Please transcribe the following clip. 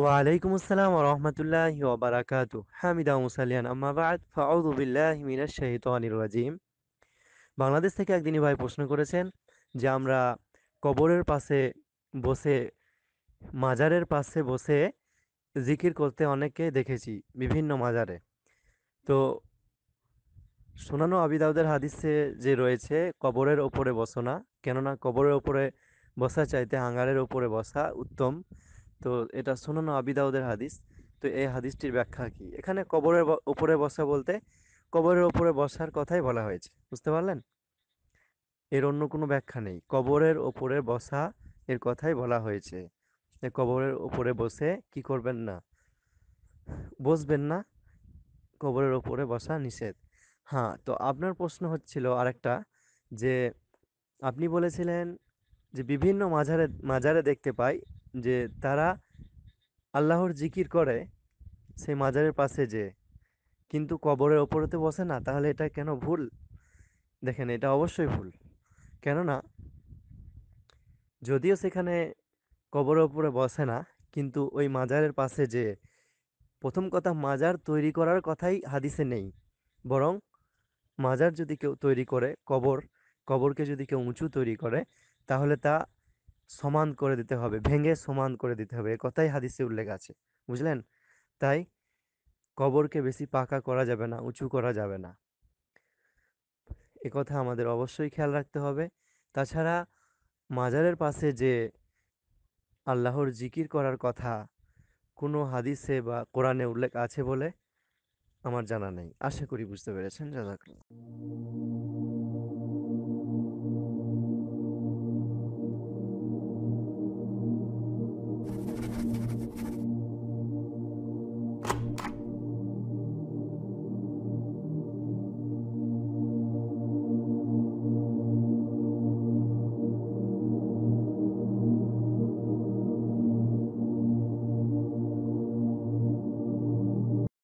ওয়ালাইকুম আসসালাম রহমতুল্লাহ ওবরাকাতু হামিদা মুসালিয়ান আম্মাবাদ ফাউদুবিল্লাহ মিনাশ শাহিতানির রাজিম বাংলাদেশ থেকে একদিনই ভাই প্রশ্ন করেছেন যে আমরা কবরের পাশে বসে মাজারের পাশে বসে জিকির করতে অনেককে দেখেছি বিভিন্ন মাজারে তো শোনানো আবিদাউদের হাদিসে যে রয়েছে কবরের ওপরে বসো না কেননা কবরের ওপরে বসা চাইতে হাঙ্গারের ওপরে বসা উত্তম তো এটা সোনান আবিদাউদের হাদিস তো এই হাদিসটির ব্যাখ্যা কি এখানে কবরের উপরে বসা বলতে কবরের উপরে বসার কথাই বলা হয়েছে বুঝতে পারলেন এর অন্য কোনো ব্যাখ্যা নেই কবরের ওপরে বসা এর কথাই বলা হয়েছে যে কবরের ওপরে বসে কি করবেন না বসবেন না কবরের ওপরে বসা নিষেধ হ্যাঁ তো আপনার প্রশ্ন হচ্ছিল আরেকটা যে আপনি বলেছিলেন যে বিভিন্ন মাজারে মাজারে দেখতে পাই যে তারা আল্লাহর জিকির করে সেই মাজারের পাশে যে কিন্তু কবরের ওপরেতে বসে না তাহলে এটা কেন ভুল দেখেন এটা অবশ্যই ভুল কেননা যদিও সেখানে কবরের ওপরে বসে না কিন্তু ওই মাজারের পাশে যে প্রথম কথা মাজার তৈরি করার কথাই হাদিসে নেই বরং মাজার যদি কেউ তৈরি করে কবর কবরকে যদি কেউ উঁচু তৈরি করে তাহলে তা সমান করে দিতে হবে ভেঙে সমান করে দিতে হবে এ কথাই হাদিসে উল্লেখ আছে বুঝলেন তাই কবরকে বেশি পাকা করা যাবে না উঁচু করা যাবে না এ কথা আমাদের অবশ্যই খেয়াল রাখতে হবে তাছাড়া মাজারের পাশে যে আল্লাহর জিকির করার কথা কোনো হাদিসে বা কোরআনে উল্লেখ আছে বলে আমার জানা নেই আশা করি বুঝতে পেরেছেন জাজাকুল্লাহ